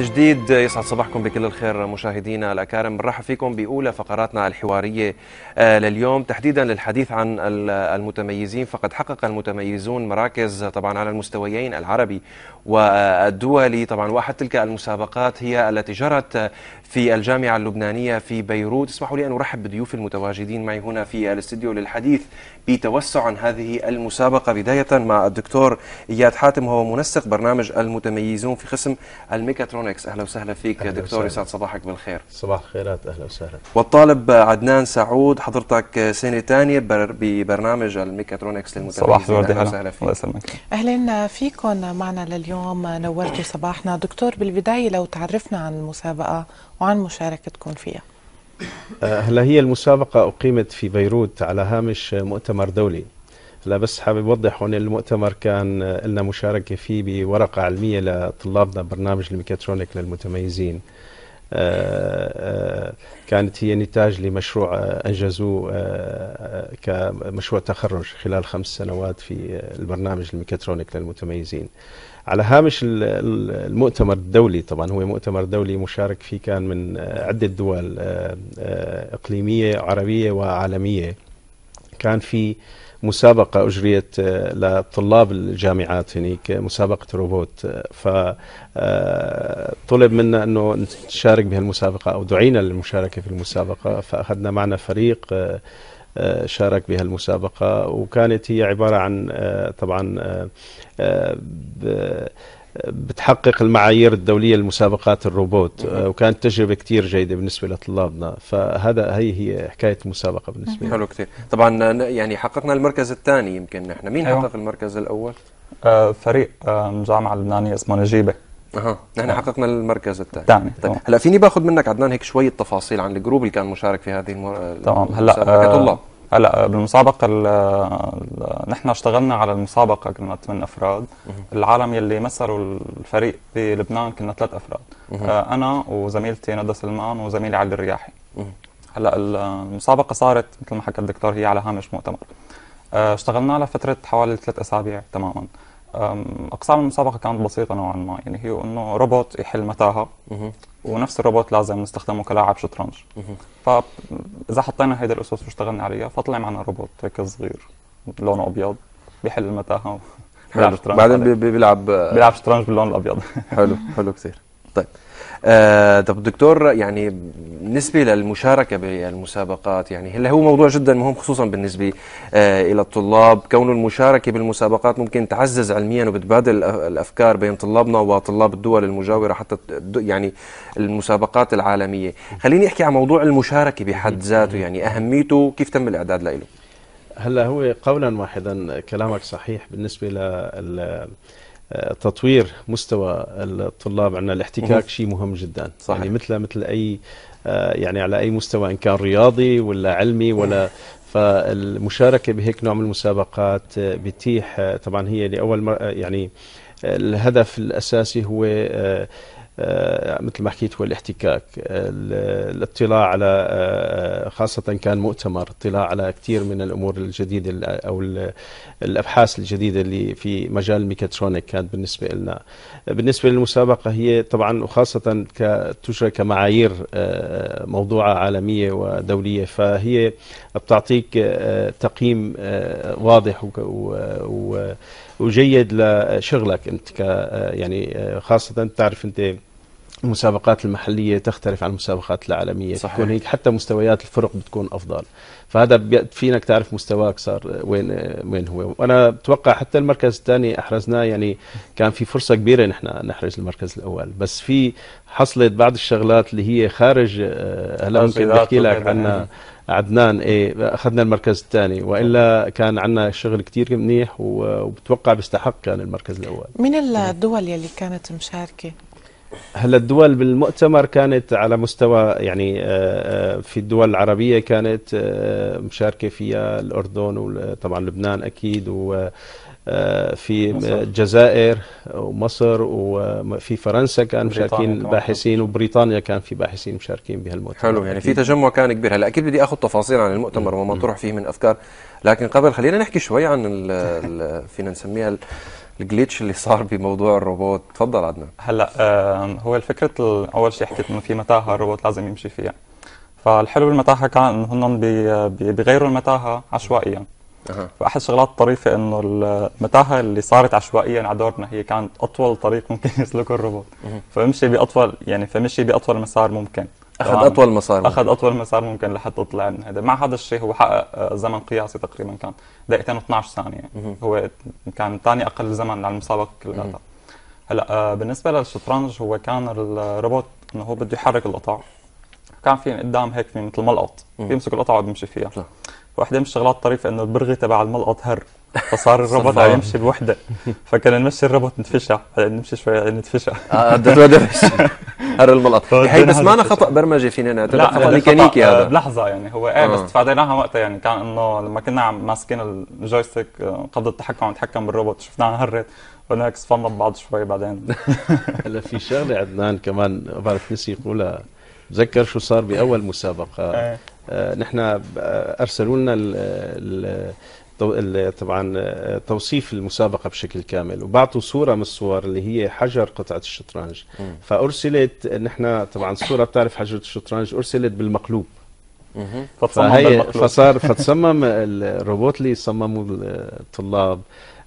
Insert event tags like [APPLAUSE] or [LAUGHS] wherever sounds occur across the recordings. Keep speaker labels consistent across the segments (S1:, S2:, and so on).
S1: جديد يسعد صباحكم بكل الخير مشاهدينا الاكارم بنرحب فيكم باولى فقراتنا الحواريه آه، لليوم تحديدا للحديث عن المتميزين فقد حقق المتميزون مراكز طبعا على المستويين العربي والدولي طبعا واحد تلك المسابقات هي التي جرت في الجامعة اللبنانية في بيروت اسمحوا لي أن أرحب بضيوف المتواجدين معي هنا في الاستديو للحديث بتوسع عن هذه المسابقة بداية مع الدكتور إياد حاتم هو منسق برنامج المتميزون في قسم الميكاترونكس أهلا وسهلا فيك أهلا دكتور يسعد صباحك بالخير
S2: صباح الخيرات أهلا وسهلا
S1: والطالب عدنان سعود حضرتك سنة ثانية ببرنامج الميكاترونكس للمتميزين صباح أهلا وسهلا فيك الله يسلمك
S3: أهلا فيكم معنا لليوم نورتوا صباحنا دكتور بالبداية لو تعرفنا عن المسابقة وعن مشاركتكم فيها
S2: آه، هلا هي المسابقة أقيمت في بيروت على هامش مؤتمر دولي هلا بس حابب أوضح هون المؤتمر كان لنا مشاركة فيه بورقة علمية لطلابنا برنامج الميكاترونيك للمتميزين آه، آه، كانت هي نتاج لمشروع أنجزوه كمشروع تخرج خلال خمس سنوات في البرنامج الميكاترونيك للمتميزين على هامش المؤتمر الدولي طبعا هو مؤتمر دولي مشارك فيه كان من عدة دول آه، آه، إقليمية عربية وعالمية كان في مسابقة أجريت آه، لطلاب الجامعات هناك مسابقة روبوت فطلب منا أنه نشارك بهالمسابقة أو دعينا للمشاركة في المسابقة فأخذنا معنا فريق شارك بهالمسابقة وكانت هي عبارة عن آه، طبعا آه، آه، بتحقق المعايير الدولية لمسابقات الروبوت وكانت تجربة كتير جيدة بالنسبة لطلابنا فهذا هي هي حكاية المسابقة
S4: بالنسبة حلو
S1: كتير طبعا يعني حققنا المركز الثاني يمكن نحن مين أيوه. حقق المركز الأول؟
S4: فريق مجامعة لبنانية اسمه نجيبة
S1: اها نحن حققنا المركز الثاني الثاني طيب هلا فيني باخذ منك عدنان هيك شويه تفاصيل عن الجروب اللي كان مشارك في هذه المر... تمام هلا كطلاب آه، هلا بالمسابقه نحن اشتغلنا على
S4: المسابقه كنا ثمان افراد العالم يلي مثلوا الفريق بلبنان كنا ثلاث افراد آه، انا وزميلتي ندى سلمان وزميلي علي الرياحي هلا المسابقه صارت مثل ما حكى الدكتور هي على هامش مؤتمر آه، اشتغلنا على فتره حوالي ثلاث اسابيع تماما اقسام المسابقه كانت بسيطه نوعا ما يعني هي انه روبوت يحل متاهه ونفس الروبوت لازم نستخدمه كلاعب شطرنج فاذا حطينا هيدا الاسس واشتغلنا عليها فطلع معنا روبوت هيك صغير لونه ابيض بيحل المتاهه بعدين بيلعب بيلعب
S1: شطرنج باللون الابيض حلو حلو كثير طيب آه، طب دكتور يعني بالنسبة للمشاركة بالمسابقات يعني هلا هو موضوع جدا مهم خصوصا بالنسبة آه، إلى الطلاب كون المشاركة بالمسابقات ممكن تعزز علميا وبتبادل الأفكار بين طلابنا وطلاب الدول المجاورة حتى يعني المسابقات العالمية خليني أحكي عن موضوع المشاركة بحد ذاته يعني أهميته كيف تم الإعداد له
S2: هلا هو قولا واحدا كلامك صحيح بالنسبة لل آه، تطوير مستوى الطلاب عندنا الاحتكاك شيء مهم جدا صحيح. يعني مثل مثل اي آه، يعني على اي مستوى ان كان رياضي ولا علمي ولا فالمشاركه بهيك نوع من المسابقات آه، بتيح طبعا هي لاول مره يعني الهدف الاساسي هو آه، مثل ما حكيت هو الاحتكاك آه، الاطلاع على آه، خاصة كان مؤتمر اطلاع على كثير من الأمور الجديدة أو الأبحاث الجديدة اللي في مجال الميكاترونيك كانت بالنسبة لنا بالنسبة للمسابقة هي طبعا وخاصة تجرى كمعايير موضوعة عالمية ودولية فهي بتعطيك تقييم واضح وجيد لشغلك انت ك يعني خاصه بتعرف انت المسابقات المحلية تختلف عن المسابقات العالمية صحيح. تكون هيك حتى مستويات الفرق بتكون أفضل فهذا فينك تعرف مستواك صار وين وين هو وأنا بتوقع حتى المركز الثاني أحرزناه يعني كان في فرصة كبيرة نحن نحرز المركز الأول بس في حصلت بعض الشغلات اللي هي خارج آه، هلا ممكن نحكي لك عنها يعني. عدنان ايه اخذنا المركز الثاني والا كان عندنا شغل كثير منيح وبتوقع بيستحق كان المركز الاول
S3: من الدول يلي كانت مشاركه
S2: هلا الدول بالمؤتمر كانت على مستوى يعني آه، آه، في الدول العربية كانت آه، مشاركة فيها الأردن وطبعا لبنان أكيد و في الجزائر ومصر وفي فرنسا كان مشاركين باحثين وبريطانيا كان في باحثين مشاركين بهالمؤتمر حلو يعني في تجمع
S1: كان كبير هلا اكيد بدي اخذ تفاصيل عن المؤتمر وما طرح فيه من افكار لكن قبل خلينا نحكي شوي عن فينا نسميها الجليتش اللي صار بموضوع الروبوت تفضل عدنان هلا هو
S4: الفكرة اول شيء حكيت انه في متاهه الروبوت لازم يمشي فيها فالحلو بالمتاهه كان انه هم بيغيروا المتاهه عشوائيا أه. فاحد الشغلات الطريفه انه المتاهه اللي صارت عشوائيا على دورنا هي كانت اطول طريق ممكن [LAUGHS] يسلكه الروبوت فمشي باطول يعني فمشي باطول مسار ممكن اخذ اطول مسار اخذ اطول مسار ممكن لحتى طلع من هذا مع هذا الشيء هو حقق زمن قياسي تقريبا كان دقيقتين و12 ثانيه هو كان ثاني اقل زمن على المسابقه كلها هلا آه، بالنسبه للشطرنج هو كان الروبوت انه هو بده يحرك القطع كان في قدام هيك في مثل ملقط بيمسك القطعه وبيمشي فيها صح. فواحدة من الشغلات الطريفه انه البرغي تبع الملقط هر فصار [LAUGHS] الروبوت عم يمشي بوحده فكنا نمشي الروبوت نتفشع نمشي شوي نتفشع آه، [LAUGHS] هذا الملط هي بس مانا خطا برمجي فينا نعتبر خطا ميكانيكي هذا بلحظه آه، يعني هو ايه بس آه. تفاديناها وقتها يعني كان انه لما كنا ماسكين الجويستيك قبل التحكم عم نتحكم
S2: بالروبوت شفناها هرت قلنا هيك صفنا ببعض شوي بعدين [LAUGHS] هلا في شغله عدنان كمان ما بعرف نسي يقولها بتذكر شو صار باول مسابقه إيه. نحن ارسلوا لنا طبعا آه، توصيف المسابقه بشكل كامل وبعثوا صوره من الصور اللي هي حجر قطعه الشطرنج فارسلت نحن طبعا الصوره بتعرف حجر الشطرنج ارسلت بالمقلوب فهي فصار [LAUGHS] فتصمم الروبوت اللي صمموا الطلاب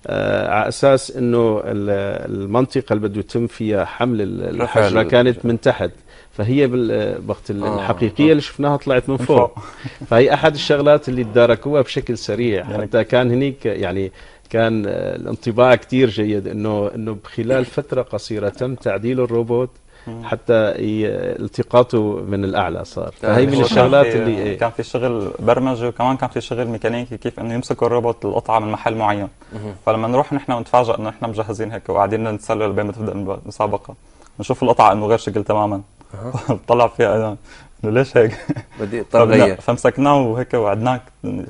S2: آه، على اساس انه المنطقه اللي بده يتم فيها حمل الحجره كانت من تحت فهي بالوقت آه، الحقيقيه آه. اللي شفناها طلعت من فوق [LAUGHS] فهي احد الشغلات اللي تداركوها بشكل سريع يعني حتى كان هنيك يعني كان آه، الانطباع كثير جيد انه انه بخلال فتره قصيره تم تعديل الروبوت حتى التقاطه من الاعلى صار فهي من الشغلات في اللي إيه. كان في شغل
S4: برمجي وكمان كان في شغل ميكانيكي كيف انه يمسك الروبوت القطعه من محل معين فلما نروح نحن ونتفاجئ انه نحن مجهزين هيك وقاعدين نتسلل بين ما تبدا المسابقه نشوف القطعه انه غير شكل تماما [LAUGHS] طلع فيها اعلان انه ليش هيك؟ [LAUGHS] بدي طب غير فمسكناه وهيك وعدناه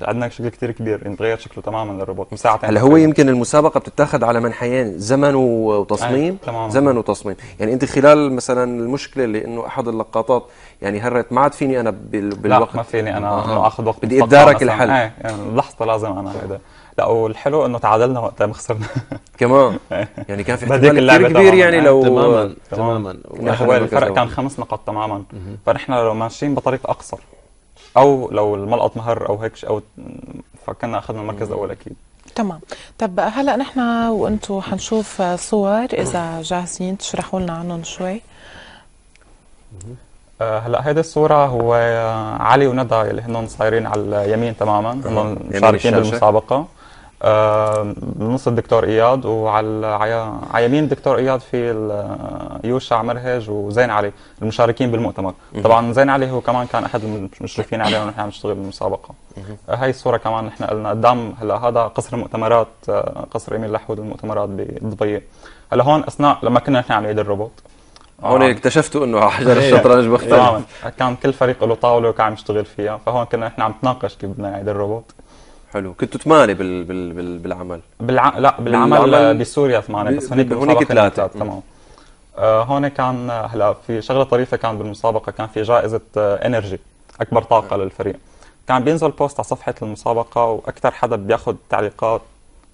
S4: عدناك شكل كثير كبير يعني تغير شكله تماما للروبوت ساعتين هلا هو يمكن
S1: المسابقه بتتاخذ على منحيين زمن وتصميم يعني زمن وتصميم يعني انت خلال مثلا المشكله اللي انه احد اللقاطات يعني هرت ما عاد فيني انا بالوقت لا ما فيني انا آه. انه اخذ وقت بدي اتدارك الحل ايه يعني لحظه لازم انا هذا لا والحلو انه تعادلنا وقتها ما خسرنا [LAUGHS] كمان [LAUGHS] يعني كان في احتمال كثير كبير يعني لو تماما تماما, تماماً. يعني الفرق كان
S4: خمس نقاط تماما فنحن لو ماشيين بطريق اقصر او لو الملقط مهر او هيك او فكنا اخذنا المركز الاول اكيد
S3: تمام طب هلا نحن وانتم حنشوف صور اذا جاهزين تشرحوا لنا عنهم شوي
S4: آه، هلا هيدي الصورة هو علي وندى اللي هن صايرين على اليمين تماما هن مشاركين بالمسابقة آه، نص الدكتور اياد وعلى على يمين الدكتور اياد في آه، يوشع مرهج وزين علي المشاركين بالمؤتمر طبعا زين علي هو كمان كان احد المشرفين عليه ونحن عم نشتغل بالمسابقه هاي الصوره كمان نحن قلنا قدام هلا هذا قصر المؤتمرات آه، قصر ايميل لحود المؤتمرات بدبي هلا هون اثناء لما كنا نحن عم نعيد الروبوت هون
S1: اكتشفتوا انه حجر إيه، الشطرنج إيه. مختلف تماما
S4: كان كل فريق له طاوله وكان عم يشتغل فيها فهون كنا نحن
S1: عم نتناقش كيف بدنا نعيد الروبوت حلو كنتوا ثمانيه بال... بال... بال... بالعمل بالع... لا بالعمل, بالعمل بسوريا ثمانيه بس هنيك هنيك ثلاثه تمام
S4: آه هون كان هلا في شغله طريفه كان بالمسابقه كان في جائزه آه انرجي اكبر طاقه للفريق كان بينزل بوست على صفحه المسابقه واكثر حدا بياخذ تعليقات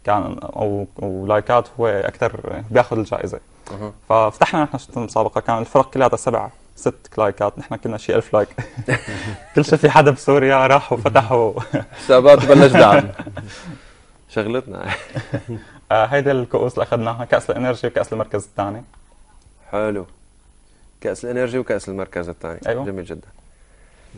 S4: كان او ولايكات هو اكثر بياخذ الجائزه أه. ففتحنا نحن المسابقه كان الفرق كلها سبعه ست لايكات نحن كنا شي ألف لايك [LAUGHS] كل شيء في حدا بسوريا راحوا فتحوا حسابات [LAUGHS] بلش دعم شغلتنا [LAUGHS] آه، هيدي الكؤوس اللي اخذناها كاس الانرجي وكاس المركز الثاني حلو
S1: كاس الانرجي وكاس المركز الثاني أيوه. جميل جدا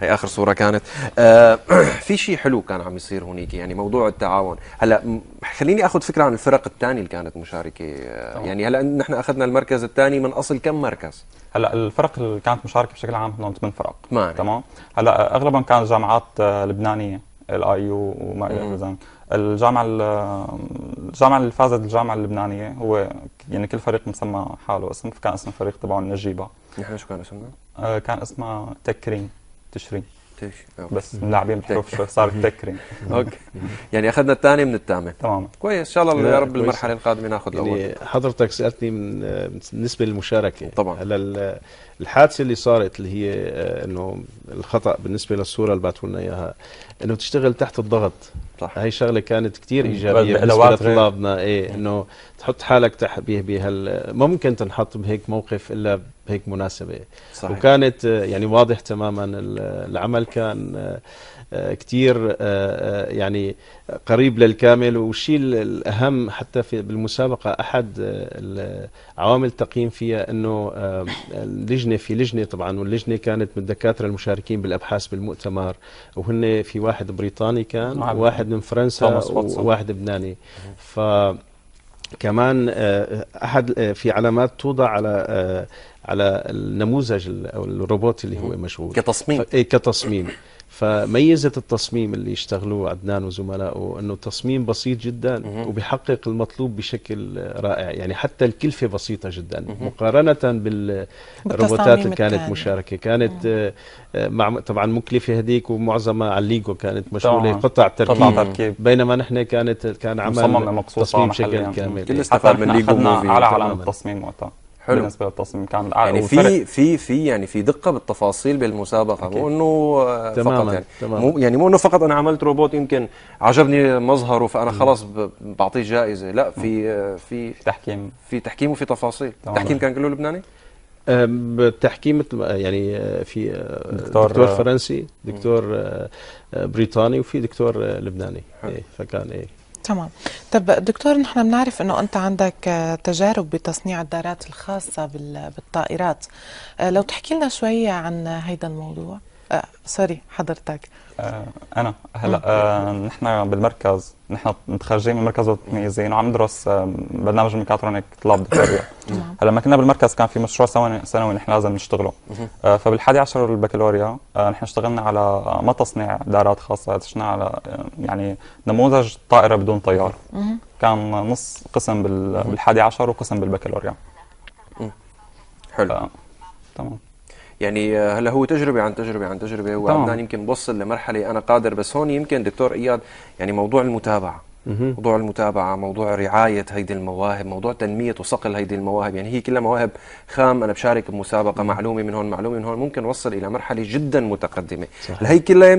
S1: هي اخر صوره كانت آه [CLEARS THROAT] في شيء حلو كان عم يصير هنيك يعني موضوع التعاون هلا خليني اخذ فكره عن الفرق الثانيه اللي كانت مشاركه آه، يعني هلا نحن اخذنا المركز الثاني من اصل كم مركز هلا
S4: الفرق اللي كانت مشاركه بشكل عام هم ثمان فرق
S1: معني. تمام هلا اغلبهم كانت جامعات آه،
S4: لبنانيه الاي يو وما الى ذلك الجامعه الجامعه اللي فازت الجامعه اللبنانيه هو يعني كل فريق مسمى حاله اسم فكان اسم الفريق تبعه نجيبه
S1: نحن شو كان اسمنا؟
S4: آه، كان اسمها تكريم تشرين بس اللاعبين بتحكوا شو صارت [LAUGHS] تكرين اوكي
S1: يعني اخذنا الثاني من الثامن تمام كويس ان شاء الله يا رب المرحله القادمه ناخذ الاول يعني
S2: حضرتك سالتني من بالنسبه للمشاركه طبعا هلا الحادثه اللي صارت اللي هي آه، انه الخطا بالنسبه للصوره اللي بعثوا لنا اياها انه تشتغل تحت الضغط صح هي شغله كانت كثير ايجابيه بالنسبه لطلابنا ايه انه تحط حالك تحبيه بهال ممكن تنحط بهيك موقف الا بهيك مناسبه صحيح. وكانت يعني واضح تماما العمل كان آه، كتير آه، آه، يعني قريب للكامل والشيء الأهم حتى في بالمسابقة أحد عوامل التقييم فيها أنه اللجنة في لجنة طبعا واللجنة كانت من الدكاترة المشاركين بالأبحاث بالمؤتمر وهن في واحد بريطاني كان وواحد نعم. من فرنسا وواحد لبناني ف كمان آه، احد آه، في علامات توضع على آه، على النموذج او الروبوت اللي هو مشغول كتصميم إيه، كتصميم فميزة التصميم اللي اشتغلوه عدنان وزملائه أنه تصميم بسيط جدا وبيحقق المطلوب بشكل رائع يعني حتى الكلفة بسيطة جدا مقارنة بالروبوتات اللي كانت مشاركة كانت آه، مع طبعا مكلفة هديك ومعظمها على الليجو كانت مشغولة قطع تركيب بينما نحن كانت كان عمل تصميم بشكل
S4: كامل كل إيه. استفاد من الليجو على عالم
S1: التصميم وقتها حلو بالنسبه للتصميم كان يعني في في في يعني في دقه بالتفاصيل بالمسابقه مو انه تماماً فقط يعني تماماً. مو يعني مو انه فقط انا عملت روبوت يمكن عجبني مظهره فانا خلص بعطيه جائزه لا في في تحكيم في تحكيم وفي تفاصيل التحكيم كان كله لبناني
S2: بالتحكيم يعني آه، في آه، دكتور, دكتور آه، فرنسي دكتور بريطاني وفي دكتور لبناني حلو. إيه، فكان إيه
S3: تمام طب دكتور نحن بنعرف انه انت عندك آه، تجارب بتصنيع الدارات الخاصه بالطائرات آه، لو تحكي لنا شوي عن هذا الموضوع آه سوري حضرتك آه
S4: انا هلا آه نحن بالمركز نحن متخرجين من مركز متميزين وعم ندرس آه برنامج ميكاترونيك طلاب دكتوريا هلا لما كنا بالمركز كان في مشروع سنوي نحن لازم نشتغله آه فبال11 البكالوريا آه نحن اشتغلنا على ما تصنيع دارات خاصه اشتغلنا على آه، يعني نموذج طائره بدون طيار كان نص قسم بال11 وقسم بالبكالوريا حلو آه تمام
S1: يعني آه، هلا هو تجربه عن تجربه عن تجربه وعدنان يمكن بوصل لمرحله انا قادر بس هون يمكن دكتور اياد يعني موضوع المتابعه موضوع المتابعة موضوع رعاية هيدي المواهب موضوع تنمية وصقل هيدي المواهب يعني هي كلها مواهب خام أنا بشارك بمسابقة معلومة من هون معلومة من هون ممكن وصل إلى مرحلة جدا متقدمة هي كلها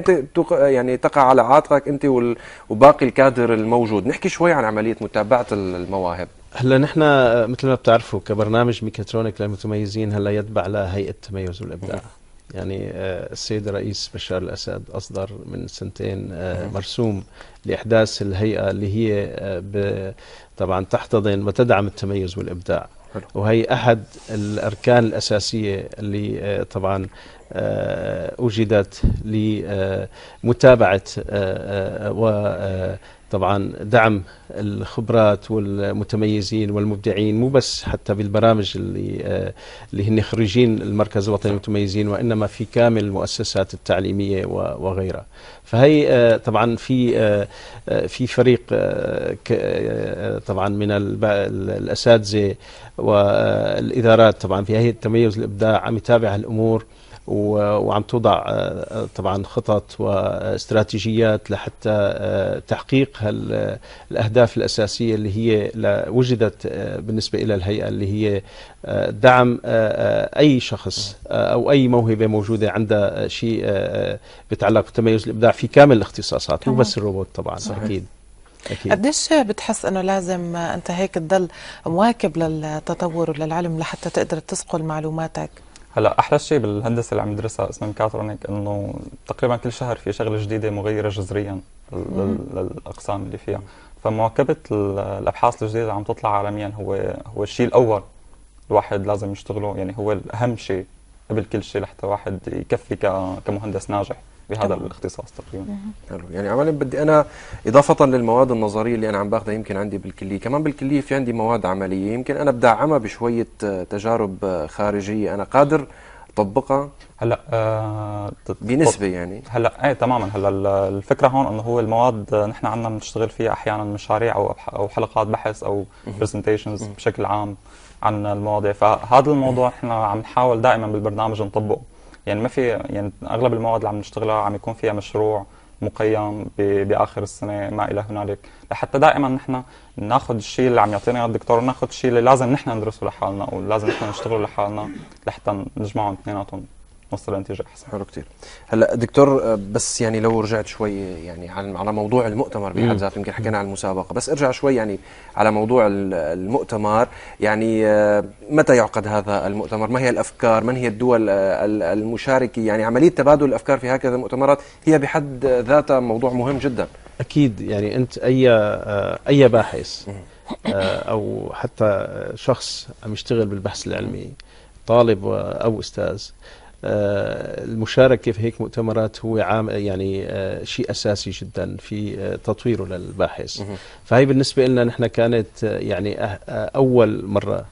S1: يعني تقع على عاتقك أنت وباقي الكادر الموجود نحكي شوي عن عملية متابعة المواهب
S2: هلا نحن مثل ما بتعرفوا كبرنامج ميكاترونيك للمتميزين هلا يتبع لهيئه التميز والابداع نعم. يعني آه، السيد الرئيس بشار الاسد اصدر من سنتين آه، نعم. مرسوم لاحداث الهيئه اللي هي آه، طبعا تحتضن وتدعم التميز والابداع وهي احد الاركان الاساسيه اللي طبعا وجدت لمتابعه و طبعا دعم الخبرات والمتميزين والمبدعين مو بس حتى بالبرامج اللي آه، اللي هن خريجين المركز الوطني المتميزين وانما في كامل المؤسسات التعليميه وغيرها فهي آه، طبعا في آه، في فريق طبعا من الاساتذه والادارات طبعا في هيئه التميز الابداع عم يتابع هالامور وعم توضع آه، طبعا خطط واستراتيجيات لحتى آه، تحقيق الأهداف الأساسية اللي هي وجدت آه، بالنسبة إلى الهيئة اللي هي دعم أي شخص أو أي موهبة موجودة عندها شيء بتعلق بالتميز الإبداع في كامل الاختصاصات مو بس الروبوت طبعا صحيح. أكيد أكيد.
S3: قديش بتحس انه لازم انت هيك تضل مواكب للتطور وللعلم لحتى تقدر تسقل معلوماتك
S4: هلا احلى شيء بالهندسه اللي عم ندرسها اسمها ميكاترونيك انه تقريبا كل شهر في شغله جديده مغيره جذريا للاقسام اللي فيها فمواكبه الابحاث الجديده اللي عم تطلع عالميا هو هو الشيء الاول الواحد لازم يشتغله يعني هو الاهم شيء
S1: قبل كل شيء لحتى واحد يكفي كمهندس ناجح بهذا الاختصاص تقريبا حلو يعني عمليا بدي انا اضافه للمواد النظريه اللي انا عم باخذها يمكن عندي بالكليه كمان بالكليه في عندي مواد عمليه يمكن انا بدعمها بشويه آه، تجارب آه، خارجيه انا قادر طبقها هلا آه بنسبه يعني هلا ايه تماما هلا
S4: الفكره هون انه هو المواد نحن عندنا بنشتغل فيها احيانا مشاريع او او حلقات بحث او برزنتيشنز بشكل عام عن المواضيع فهذا الموضوع نحن عم نحاول دائما بالبرنامج نطبقه يعني ما في يعني اغلب المواد اللي عم نشتغلها عم يكون فيها مشروع مقيم باخر السنه ما الى هنالك لحتى دائما نحن ناخذ الشيء اللي عم يعطينا الدكتور ناخذ الشيء اللي لازم نحن ندرسه لحالنا ولازم نحن نشتغله لحالنا لحتى
S1: نجمعهم اثنيناتهم مصدر انتج احسن حلو كتير هلا دكتور بس يعني لو رجعت شوي يعني على موضوع المؤتمر بحد ذاته يمكن حكينا عن المسابقه بس ارجع شوي يعني على موضوع المؤتمر يعني آه، متى يعقد هذا المؤتمر ما هي الافكار من هي الدول المشاركه يعني عمليه تبادل الافكار في هكذا المؤتمرات هي بحد ذاتها موضوع مهم جدا
S2: اكيد يعني انت اي آه، اي باحث آه، او حتى شخص عم يشتغل بالبحث العلمي طالب او استاذ آه، المشاركة في هيك مؤتمرات هو عام يعني آه، شيء أساسي جدا في آه، تطويره للباحث فهي بالنسبة لنا نحن كانت يعني أول مرة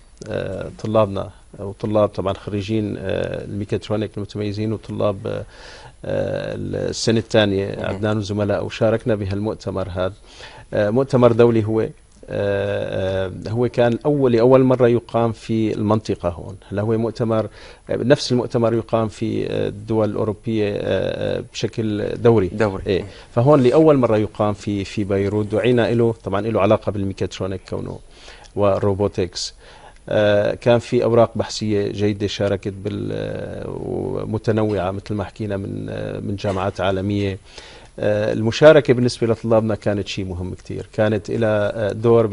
S2: طلابنا وطلاب طبعا خريجين الميكاترونيك المتميزين وطلاب السنة الثانية عدنان وزملائه وشاركنا بهالمؤتمر هذا مؤتمر دولي هو آه، آه، هو كان أول لأول مرة يقام في المنطقة هون هلا هو مؤتمر نفس المؤتمر يقام في آه، الدول الأوروبية بشكل دوري دوري إيه. فهون لأول مرة يقام في في بيروت دعينا له طبعا له علاقة بالميكاترونيك كونه والروبوتكس كان في اوراق بحثيه جيده شاركت بال ومتنوعه مثل ما حكينا من من جامعات عالميه آه، المشاركة بالنسبة لطلابنا كانت شيء مهم كتير كانت لها آه، دور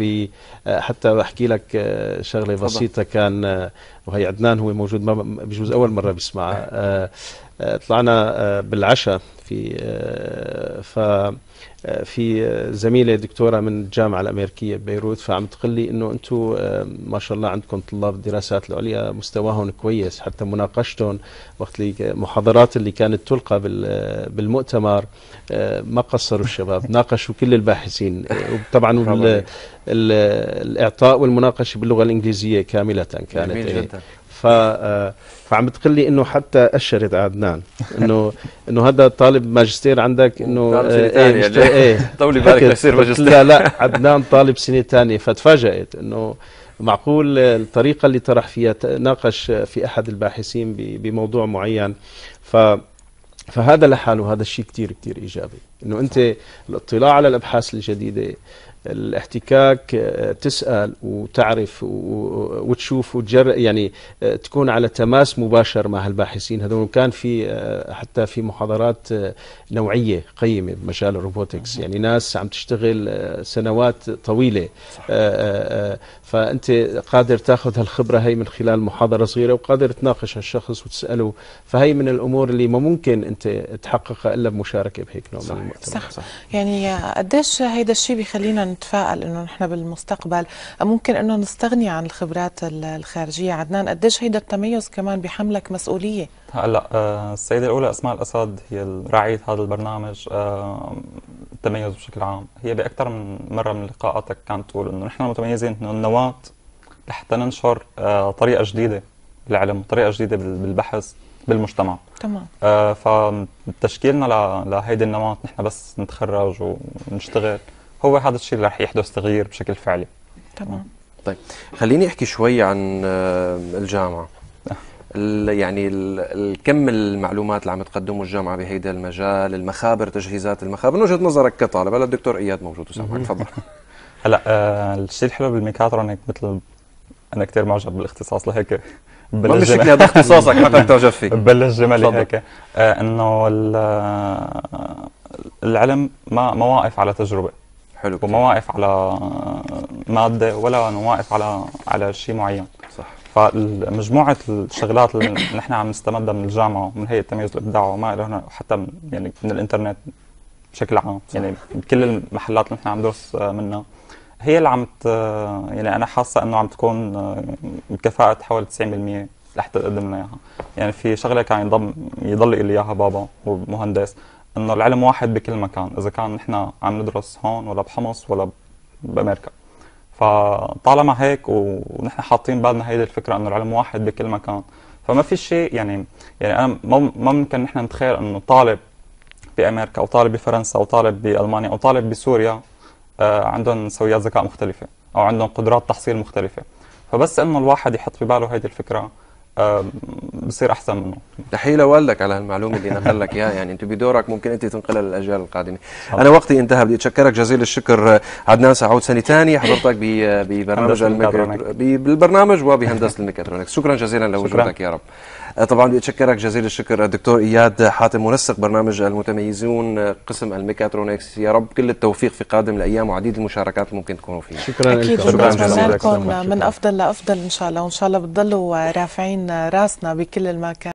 S2: آه، حتى أحكي لك شغلة بسيطة كان وهي عدنان هو موجود ما بجوز اول مره بيسمعها آه،, آه طلعنا آه، بالعشاء في آه، ف في زميله دكتوره من الجامعه الامريكيه ببيروت فعم تقول لي انه انتم ما شاء الله عندكم طلاب الدراسات العليا مستواهم كويس حتى مناقشتهم وقت المحاضرات اللي كانت تلقى بالمؤتمر ما قصروا الشباب ناقشوا كل الباحثين وطبعا الاعطاء والمناقشه باللغه الانجليزيه كامله كانت جميل إيه. جدا. ف آه، فعم بتقول لي انه حتى اشرت عدنان انه [LAUGHS] انه هذا طالب ماجستير عندك انه آه، ايه مشت... ايه [LAUGHS] طولي بالك يصير ماجستير لا لا عدنان طالب سنه ثانيه فتفاجات انه معقول الطريقه اللي طرح فيها ناقش في احد الباحثين بموضوع معين ف فهذا لحاله هذا الشيء كثير كثير ايجابي انه انت الاطلاع على الابحاث الجديده الاحتكاك آه، تسال وتعرف وتشوف وتجرب يعني آه، تكون على تماس مباشر مع هالباحثين هذول كان في آه، حتى في محاضرات نوعيه قيمه بمجال الروبوتكس يعني ناس عم تشتغل سنوات طويله فانت قادر تاخذ هالخبره هي من خلال محاضره صغيره وقادر تناقش هالشخص وتساله فهي من الامور اللي ما ممكن انت تحققها الا بمشاركه بهيك نوع من المؤتمر
S3: صح. صح يعني قديش هيدا الشيء بخلينا نتفائل انه نحن بالمستقبل ممكن انه نستغني عن الخبرات الخارجيه عدنان قديش هيدا التميز كمان بحملك مسؤوليه
S4: هلا آه، السيده الاولى اسماء الاسد هي راعيه هذا البرنامج آه، التميز بشكل عام هي باكثر من مره من لقاءاتك كانت تقول انه نحن متميزين انه النواه لحتى ننشر آه، طريقه جديده بالعلم طريقه جديده بالبحث بالمجتمع تمام آه فتشكيلنا لهيدي النواة نحن بس
S1: نتخرج ونشتغل هو هذا الشيء اللي رح
S4: يحدث تغيير بشكل
S1: فعلي تمام طيب خليني احكي شوي عن آه، الجامعه يعني الكم المعلومات اللي عم تقدمه الجامعه بهيدا المجال المخابر تجهيزات المخابر من وجهه نظرك كطالب هلا الدكتور اياد موجود وسامعك تفضل [LAUGHS] هلا آه الشيء الحلو
S4: بالميكاترونيك مثل انا كثير معجب بالاختصاص لهيك ما بشكل هذا اختصاصك حتى تعجب فيه ببلش [LAUGHS] جمالي هيك آه، انه آه، العلم ما ما واقف على تجربه حلو وما واقف على ماده ولا انا واقف على على شيء معين صح فمجموعه الشغلات اللي نحن عم نستمدها من الجامعه ومن هيئه التميز والابداع وما الى هنا حتى يعني من الانترنت بشكل عام صح. يعني كل المحلات اللي نحن عم ندرس منها هي اللي عم يعني انا حاسه انه عم تكون بكفاءه آه، حوالي 90% لحتى تقدم لنا اياها يعني في شغله كان يضل يضل لي اياها بابا هو مهندس انه العلم واحد بكل مكان اذا كان نحن عم ندرس هون ولا بحمص ولا بامريكا فطالما هيك ونحن حاطين بالنا هيدي الفكره انه العلم واحد بكل مكان فما في شيء يعني يعني انا ما ممكن نحن نتخيل انه طالب بامريكا او طالب بفرنسا او طالب بالمانيا او طالب بسوريا آه، عندهم سويات ذكاء مختلفه او عندهم قدرات تحصيل مختلفه فبس انه الواحد يحط بباله هيدي الفكره بصير احسن
S1: منه تحيه لوالدك على هالمعلومه اللي نقل لك اياها يعني انت بدورك ممكن انت تنقلها للاجيال القادمه حلو. انا وقتي انتهى بدي اتشكرك جزيل الشكر عدنان سعود سنه ثانيه حضرتك ببرنامج بالبرنامج وبهندسه الميكاترونكس شكرا جزيلا لوجودك يا رب أه، طبعا بدي اتشكرك جزيل الشكر الدكتور اياد حاتم منسق برنامج المتميزون أه، قسم الميكاترونكس يا رب كل التوفيق في قادم الايام وعديد المشاركات اللي ممكن تكونوا فيها شكرا اكيد شكرا جزيلا من
S3: افضل لافضل ان شاء الله وان شاء الله بتضلوا رافعين راسنا بكل المكان